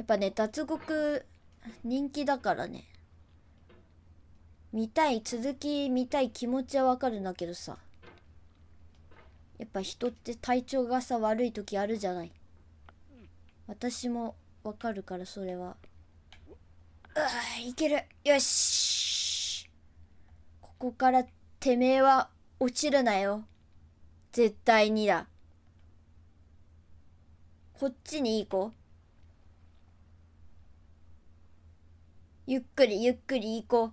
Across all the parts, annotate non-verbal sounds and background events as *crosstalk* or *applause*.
やっぱね、脱獄人気だからね。見たい、続き見たい気持ちはわかるんだけどさ。やっぱ人って体調がさ、悪い時あるじゃない。私もわかるから、それは。ういける。よし。ここからてめえは落ちるなよ。絶対にだ。こっちに行こう。ゆっくりゆっくり行こう。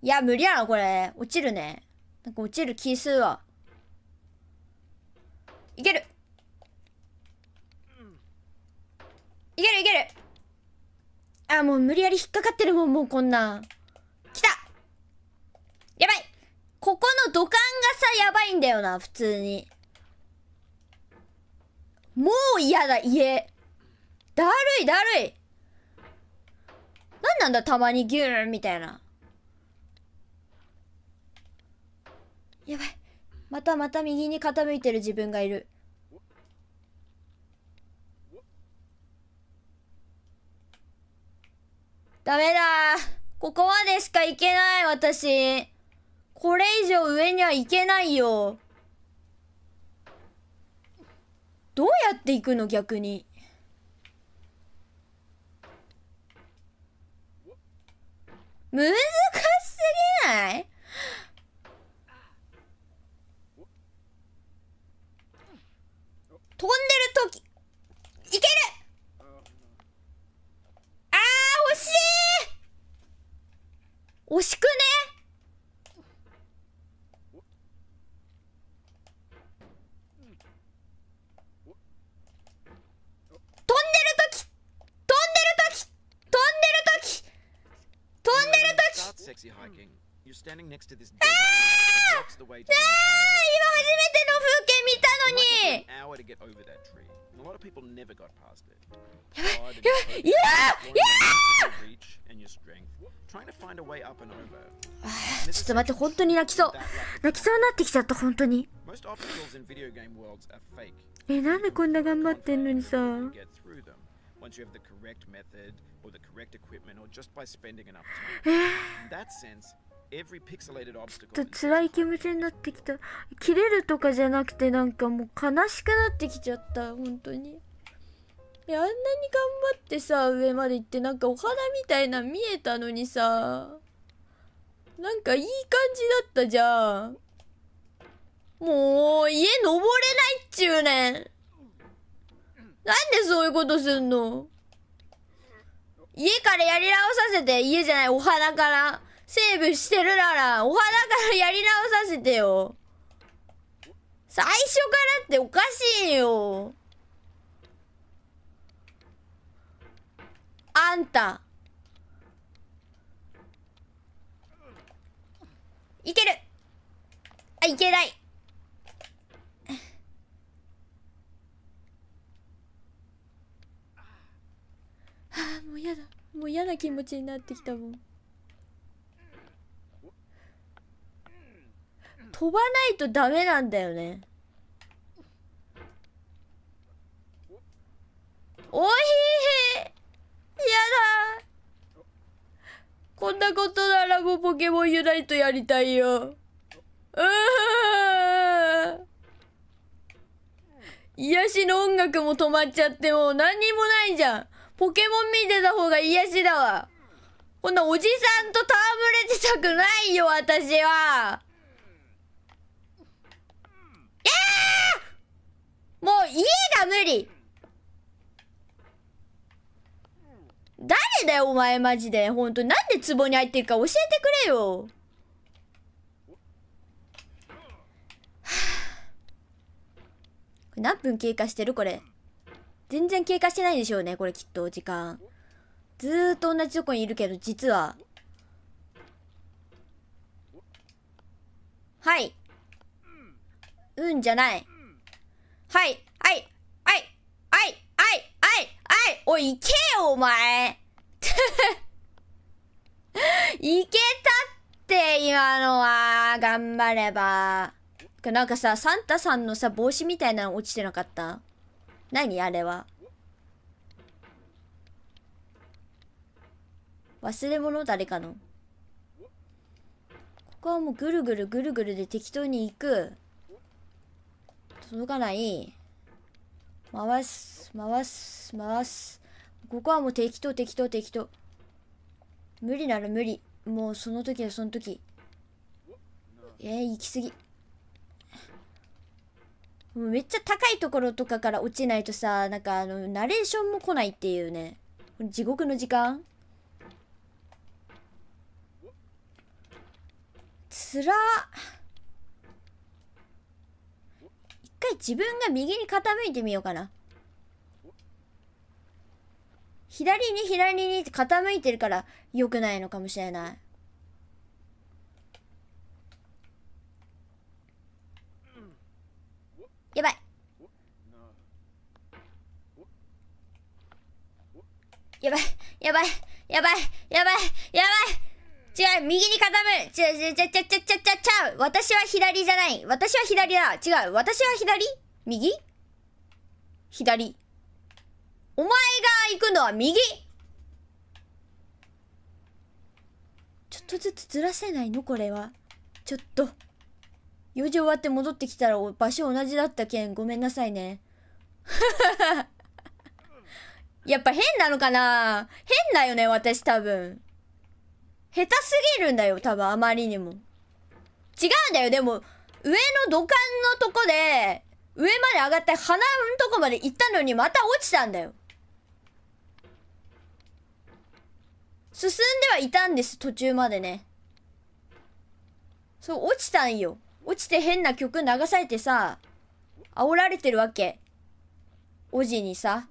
いや、無理やな、これ。落ちるね。なんか落ちる気するわ。いけるいけるいけるあ、もう無理やり引っかかってるもん、もうこんなん。来たやばいここの土管がさ、やばいんだよな、普通に。もう嫌だ、家。だるいだるいなんなんだたまにギューンみたいな。やばい。またまた右に傾いてる自分がいる。ダメだここまでしか行けない私。これ以上上には行けないよ。どうやって行くの逆に。難しすぎないトン sexy hiking. You're standing next to this big blocks the way to the 今初めての風景見たのに hour to get over that tree. A lot of people never got past it. Hard and yeah! Yeah! reach and your strength. Trying to find a way up and over. ちょっと待って、本当に泣きそう。泣きそうになってきちゃった、本当に。え、なんでこんな頑張ってんのにさ。once you have the correct method or the correct equipment or just by spending enough time. In that sense, every pixelated obstacle. ちょっと辛い気持ちになってきた。切れるとかじゃなくてなんかもう悲しくなってきちゃった、本当に。いやあんなに頑張ってさ上まで行ってなんかお花みたいな見えたのにさなんかいい感じだったじゃんもう家登れないっちゅうねんなんでそういうことすんの家からやり直させて、家じゃない、お花から。セーブしてるなら、お花からやり直させてよ。最初からっておかしいよ。あんた。いけるあ、いけない気持ちになってきたもん飛ばないとダメなんだよねおひいやだこんなことならもうポケモンユナイトやりたいようー癒しの音楽も止まっちゃってもう何にもないじゃんポケモン見てた方が癒しだわ。こんなおじさんと戯れてたくないよ、私は。えー、もう家が無理誰だよ、お前マジで。ほんと、なんで壺に入ってるか教えてくれよ。*sighs* 何分経過してるこれ。全然経過してないでしょうね、これきっと、時間。ずーっと同じとこにいるけど、実は。はい。うんじゃない。はい、はい、はい、はい、はい、はい、はい、おい、行けよ、お前い *laughs* けたって、今のは。頑張れば。なんかさ、サンタさんのさ、帽子みたいなの落ちてなかった何あれは忘れ物誰かのここはもうぐるぐるぐるぐるで適当に行く届かない回す回す回すここはもう適当適当適当無理なら無理もうその時はその時えー、行き過ぎめっちゃ高いところとかから落ちないとさなんかあのナレーションも来ないっていうね地獄の時間つら一回自分が右に傾いてみようかな左に左にって傾いてるから良くないのかもしれないやばいやばいやばいやばいやばいやばい違う右に傾る違う違う違う違う違う違う私は左じゃない私は左だ違う私は左右左お前が行くのは右ちょっとずつずらせないのこれはちょっと。用事終わって戻ってきたら場所同じだったけんごめんなさいね。*laughs* やっぱ変なのかな変だよね、私多分。下手すぎるんだよ、多分、あまりにも。違うんだよ、でも、上の土管のとこで、上まで上がって鼻のとこまで行ったのにまた落ちたんだよ。進んではいたんです、途中までね。そう、落ちたんよ。落ちて変な曲流されてさ、煽られてるわけ。おじにさ。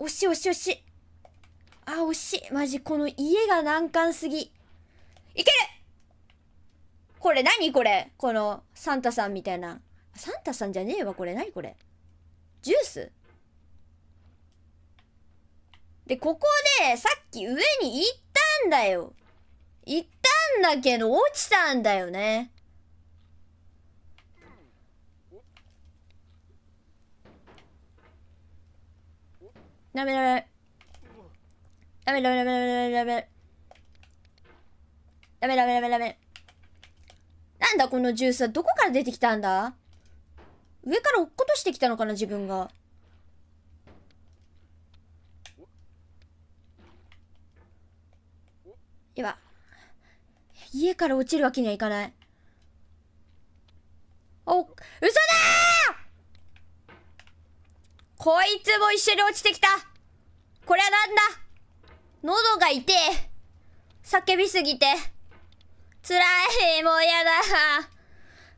おしいしいしい。あ、おしい。マジ、この家が難関すぎ。いけるこれ何これこのサンタさんみたいな。サンタさんじゃねえわ、これ。何これ。ジュースで、ここで、さっき上に行ったんだよ。行ったんだけど落ちたんだよね。ダメダメ。ダメダメダメダメダメダメダメダメダメなんだこのジュースはどこから出てきたんだ上から落っことしてきたのかな自分が。では。家から落ちるわけにはいかない。お、嘘だこいつも一緒に落ちてきたこれはなんだ喉が痛え叫びすぎて。辛いもうや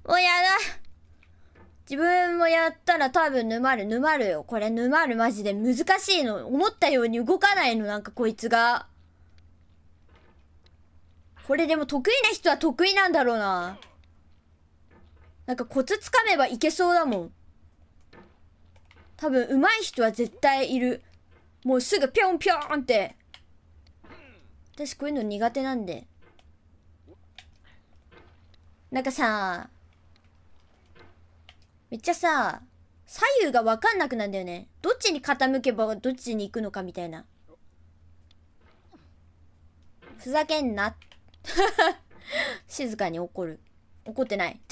だもうやだ自分もやったら多分沼る、沼るよ。これ沼るマジで難しいの。思ったように動かないの、なんかこいつが。これでも得意な人は得意なんだろうな。なんかコツつかめばいけそうだもん。多分上手い人は絶対いる。もうすぐぴょんぴょんって。私こういうの苦手なんで。なんかさ、めっちゃさ、左右がわかんなくなんだよね。どっちに傾けばどっちに行くのかみたいな。ふざけんなって。*laughs* 静かに怒る。怒ってない。*laughs*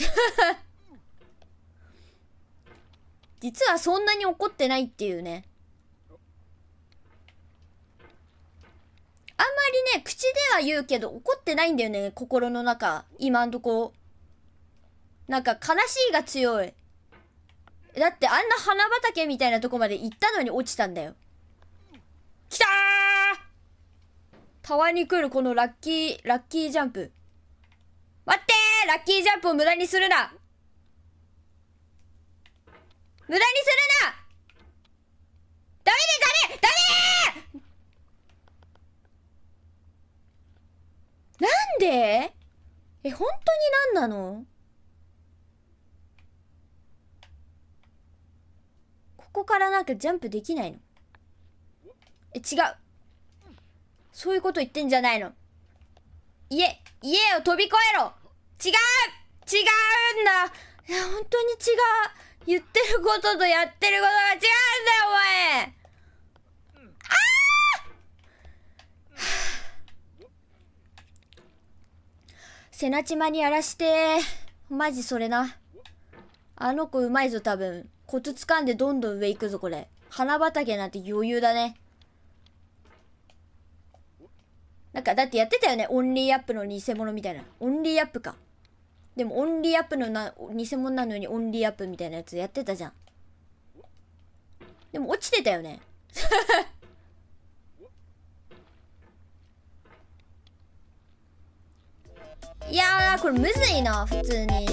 実はそんなに怒ってないっていうね。あんまりね、口では言うけど怒ってないんだよね、心の中。今んとこ。なんか悲しいが強い。だってあんな花畑みたいなとこまで行ったのに落ちたんだよ。きたーたわに来るこのラッキー、ラッキージャンプ。待ってラッキージャンプを無駄にするな無駄にするなダメでダメダメなんでえ、本当になんなのここからなんかジャンプできないのえ、違うそういうこと言ってんじゃないの。家、家を飛び越えろ違う違うんだいや、本当に違う言ってることとやってることが違うんだよ、お前あセナチマにやらして。マジそれな。あの子うまいぞ多分。コツ掴んでどんどん上行くぞこれ。花畑なんて余裕だね。なんかだってやってたよね。オンリーアップの偽物みたいな。オンリーアップか。でもオンリーアップのな、偽物なのにオンリーアップみたいなやつやってたじゃん。でも落ちてたよね。*laughs* いやこれむずいな、普通に。